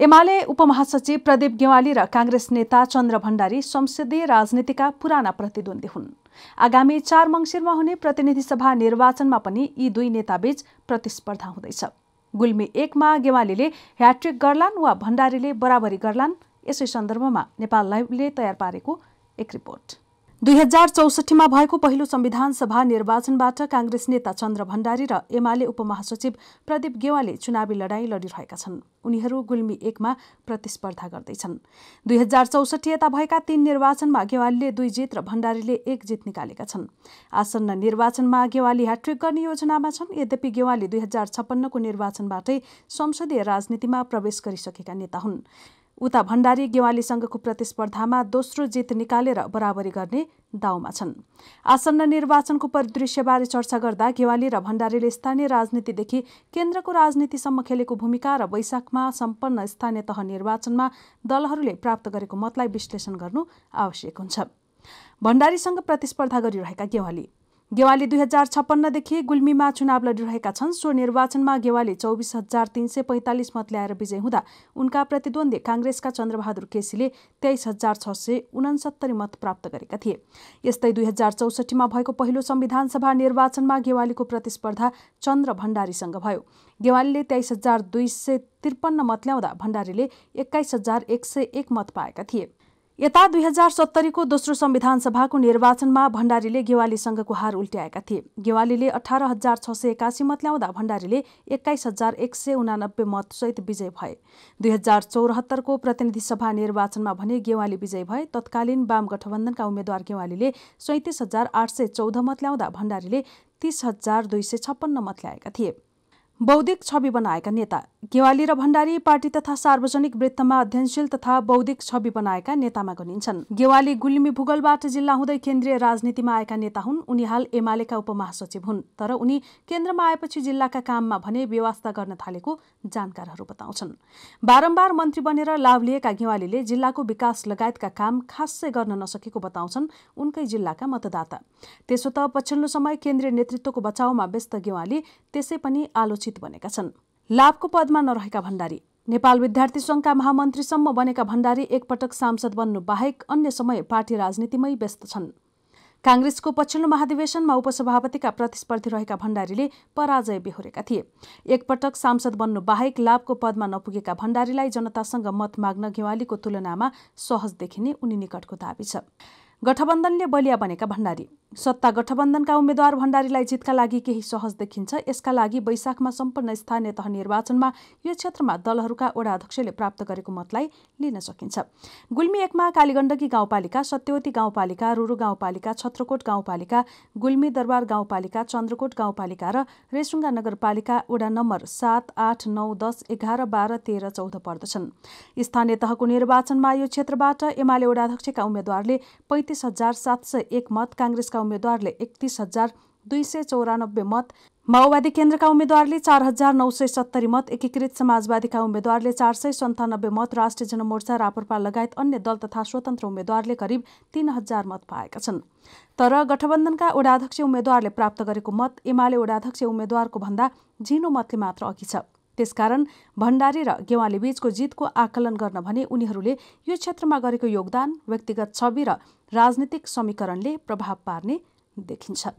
एमाले उपमहासचिव प्रदीप गेवाली र काङ्ग्रेस नेता चन्द्र भण्डारी संसदीय राजनीतिका पुराना प्रतिद्वन्दी हुन् आगामी चार मङ्सिरमा हुने प्रतिनिधि सभा निर्वाचनमा पनि यी दुई नेताबीच प्रतिस्पर्धा हुँदैछ गुल्मी एकमा गेवालीले ह्याट्रिक गर्लान् वा भण्डारीले बराबरी गर्लान् यसै सन्दर्भमा नेपाल लाइभले तयार पारेको एक रिपोर्ट दुई हजार चौसठीमा भएको पहिलो संविधान सभा निर्वाचनबाट काङ्ग्रेस नेता चन्द्र भण्डारी र एमाले उपमहासचिव प्रदीप गेवाले चुनावी लडाईँ लडिरहेका छन् उनीहरू गुल्मी एकमा प्रतिस्पर्धा गर्दैछन् दुई हजार चौसठी यता भएका तीन निर्वाचनमा गेवालीले दुई जित र भण्डारीले एक जित निकालेका छन् आसन्न निर्वाचनमा गेवाली ह्याट्रिक गर्ने योजनामा छन् यद्यपि गेवाली दुई हजार छप्पन्नको निर्वाचनबाटै संसदीय राजनीतिमा प्रवेश गरिसकेका नेता हुन् उता भण्डारी गेवालीसँगको प्रतिस्पर्धामा दोस्रो जित निकालेर बराबरी गर्ने दाउमा छन् आसन्न निर्वाचनको परिदृश्यबारे चर्चा गर्दा गेवाली र भण्डारीले स्थानीय राजनीतिदेखि केन्द्रको राजनीतिसम्म खेलेको भूमिका र वैशाखमा सम्पन्न स्थानीय तह निर्वाचनमा दलहरूले प्राप्त गरेको मतलाई विश्लेषण गर्नु आवश्यक हुन्छ भण्डारीसँग प्रतिस्पर्धा गरिरहेका गेवाली गेवाली दुई हजार छप्पन्नदेखि गुल्मीमा चुनाव लडिरहेका छन् सो निर्वाचनमा गेवाली चौबिस हजार तिन सय पैँतालिस मत ल्याएर विजय हुँदा उनका प्रतिद्वन्दी काङ्ग्रेसका चन्द्रबहादुर केसीले तेइस हजार छ सय उनासत्तरी मत प्राप्त गरेका थिए यस्तै दुई हजार चौसठीमा भएको पहिलो संविधानसभा निर्वाचनमा गेवालीको प्रतिस्पर्धा चन्द्र भण्डारीसँग भयो गेवालीले तेइस हजार दुई सय त्रिपन्न मत ल्याउँदा भण्डारीले एक्काइस हजार एक सय एक मत पाएका थिए यता दुई हजार सत्तरीको दोस्रो संविधान सभाको निर्वाचनमा भण्डारीले गेवालीसँगको हार उल्ट्याएका थिए गेवालीले अठार हजार छ सय एकासी मत ल्याउँदा भण्डारीले एक्काइस हजार एक सय उनानब्बे मतसहित विजय भए दुई हजार चौरात्तरको प्रतिनिधि सभा निर्वाचनमा भने गेवाली विजय भए तत्कालीन वाम गठबन्धनका उम्मेद्वार गेवालीले सैँतिस हजार आठ सय चौध मत ल्याउँदा भण्डारीले तीस हजार दुई सय छप्पन्न मत ल्याएका थिए बौद्धिक छवि बनाएका नेता गेवाली र भण्डारी पार्टी तथा सार्वजनिक वृत्तमा अध्ययनशील तथा बौद्धिक छवि बनाएका नेतामा गनिन्छन् गेवाली गुल्मी भूगोलबाट जिल्ला हुँदै केन्द्रीय राजनीतिमा आएका नेता हुन् उनी हाल एमालेका उपमहासचिव हुन् तर उनी केन्द्रमा आएपछि जिल्लाका काममा भने व्यवस्था गर्न थालेको जानकारहरू बताउँछन् बारम्बार मन्त्री बनेर लाभ लिएका गेवालीले जिल्लाको विकास लगायतका काम खासै गर्न नसकेको बताउँछन् उनकै जिल्लाका मतदाता त्यसो त पछिल्लो समय केन्द्रीय नेतृत्वको बचाउमा व्यस्त गेवाली त्यसै पनि आलोचित बनेका छन् लाभको पदमा नरहेका भण्डारी नेपाल विद्यार्थी सङ्घका महामन्त्रीसम्म बनेका भण्डारी एकपटक सांसद बन्नु बाहेक अन्य समय पार्टी राजनीतिमै व्यस्त छन् काङ्ग्रेसको पछिल्लो महाधिवेशनमा उपसभापतिका प्रतिस्पर्धी रहेका भण्डारीले पराजय बेहोरेका थिए एकपटक सांसद बन्नु बाहेक लाभको पदमा नपुगेका भण्डारीलाई जनतासँग मत माग्न घेवालीको तुलनामा सहज देखिने उनी निकटको दावी छ गठबन्धनले बलिया बनेका भण्डारी सत्ता गठबन्धनका उम्मेद्वार भण्डारीलाई जितका लागि केही सहज देखिन्छ यसका लागि वैशाखमा सम्पन्न स्थानीय तह निर्वाचनमा यो क्षेत्रमा दलहरूका वडा अध्यक्षले प्राप्त गरेको मतलाई लिन सकिन्छ गुल्मी एकमा कालीगण्डकी गाउँपालिका सत्यवती गाउँपालिका रुरु गाउँपालिका छत्रकोट गाउँपालिका गुल्मी दरबार गाउँपालिका चन्द्रकोट गाउँपालिका र रेसुङ्गा नगरपालिका वडा नम्बर सात आठ नौ दस एघार बाह्र तेह्र चौध पर्दछन् स्थानीय तहको निर्वाचनमा यो क्षेत्रबाट एमाले वडाध्यक्षका उम्मेद्वारले पैँतिस पैँतिस हजार सात सय एक मत काङ्ग्रेसका उम्मेद्वारले एकतिस हजार दुई सय चौरानब्बे मत माओवादी केन्द्रका उम्मेद्वारले चार हजार नौ सय सत्तरी मत एकीकृत समाजवादीका उम्मेद्वारले चार सय सन्तानब्बे मत राष्ट्रिय जनमोर्चा रापरपा लगायत अन्य दल तथा स्वतन्त्र उम्मेद्वारले करिब तीन हजार मत पाएका छन् तर गठबन्धनका ओडाध्यक्ष उम्मेद्वारले प्राप्त गरेको मत एमाले ओडाध्यक्ष उम्मेद्वारको भन्दा झिनो मतले मात्र अघि छ त्यसकारण भण्डारी र बीचको जितको आकलन गर्न भने उनीहरूले यो क्षेत्रमा गरेको योगदान व्यक्तिगत छवि र राजनीतिक समीकरणले प्रभाव पार्ने देखिन्छ